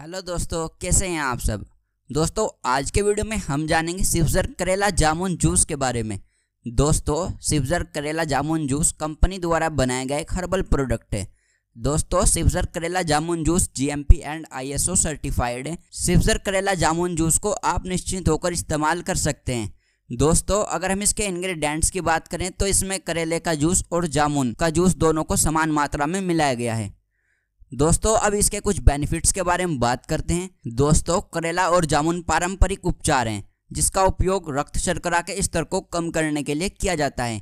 hello दोस्तों कैसे हैं आप सब दोस्तों आज के वीडियो में हम जानेंगे सिफ्जर करेला जामुन जूस के बारे में दोस्तों सिफ्जर करेला जामुन जूस कंपनी द्वारा बनाया गया एक हर्बल प्रोडक्ट है दोस्तों सिफ्जर करेला जामुन juice GMP and ISO certified है सिफ्जर करेला जामुन जूस को आप निश्चिंत होकर इस्तेमाल कर सकते हैं दोस्तों अगर हम इसके इन्ग्रीडियंट्स की बात करें तो इसमें करेले का जूस और जामुन का जूस दोनों को समान मात्रा में मिलाया गया है दोस्तों अब इसके कुछ बेनिफिट्स के बारे में बात करते हैं दोस्तों करेला और जामुन पारंपरिक उपचार हैं जिसका उपयोग रक्त शर्करा के स्तर को कम करने के लिए किया जाता है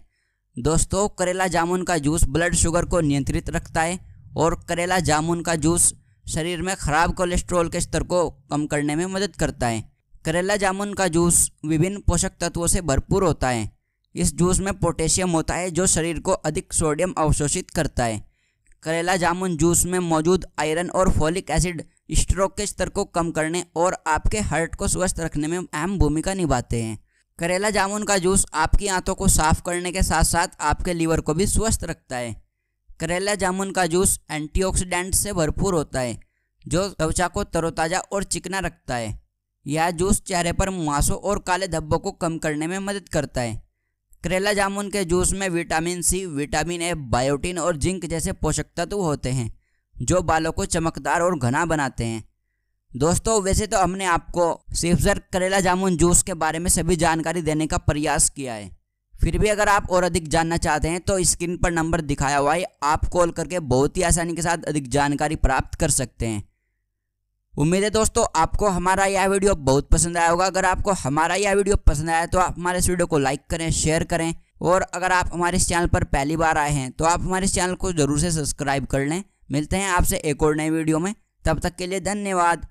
दोस्तों करेला जामुन का जूस ब्लड शुगर को नियंत्रित रखता है और करेला जामुन का जूस शरीर में खराब कोलेस्ट्रॉल के स्तर को कम करने में मदद करता है करेला जामुन का जूस विभिन्न पोषक तत्वों से भरपूर होता है इस जूस में पोटेशियम होता है जो शरीर को अधिक सोडियम अवशोषित करता है करेला जामुन जूस में मौजूद आयरन और फॉलिक एसिड स्ट्रोक के स्तर को कम करने और आपके हार्ट को स्वस्थ रखने में अहम भूमिका निभाते हैं करेला जामुन का जूस आपकी आंतों को साफ करने के साथ साथ आपके लीवर को भी स्वस्थ रखता है करेला जामुन का जूस एंटीऑक्सीडेंट से भरपूर होता है जो त्वचा को तरोताज़ा और चिकना रखता है यह जूस चेहरे पर मांसों और काले धब्बों को कम करने में मदद करता है करेला जामुन के जूस में vitamin C vitamin A biotin और जिंक जैसे पोषक तत्व होते हैं जो बालों को चमकदार और घना बनाते हैं दोस्तों वैसे तो हमने आपको सिर्फ करेला जामुन जूस के बारे में सभी जानकारी देने का प्रयास किया है फिर भी अगर आप और अधिक जानना चाहते हैं तो स्क्रीन पर नंबर दिखाया हुआ है आप कॉल करके बहुत ही आसानी के साथ अधिक जानकारी प्राप्त कर सकते हैं उम्मीद है दोस्तों आपको हमारा यह वीडियो बहुत पसंद आया होगा अगर आपको हमारा यह वीडियो पसंद आया तो आप हमारे इस वीडियो को लाइक करें शेयर करें और अगर आप हमारे इस चैनल पर पहली बार आए हैं तो आप हमारे इस चैनल को ज़रूर से सब्सक्राइब कर लें मिलते हैं आपसे एक और नए वीडियो में तब तक के लिए धन्यवाद